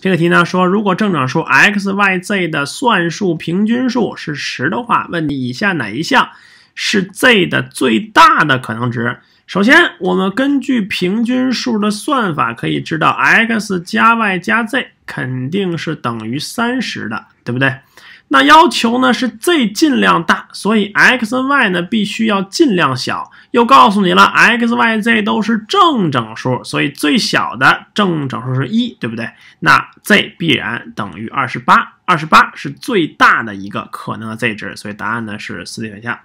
这个题呢说，如果正整数 x、y、z 的算术平均数是十的话，问你以下哪一项？是 z 的最大的可能值。首先，我们根据平均数的算法可以知道，x 加 y 加 z 肯定是等于三十的，对不对？那要求呢是 z 尽量大，所以 x 和 y 呢必须要尽量小。又告诉你了，x、y、z 都是正整数，所以最小的正整数是一，对不对？那 z 必然等于二十八，二十八是最大的一个可能的 z 值，所以答案呢是 c D 选项。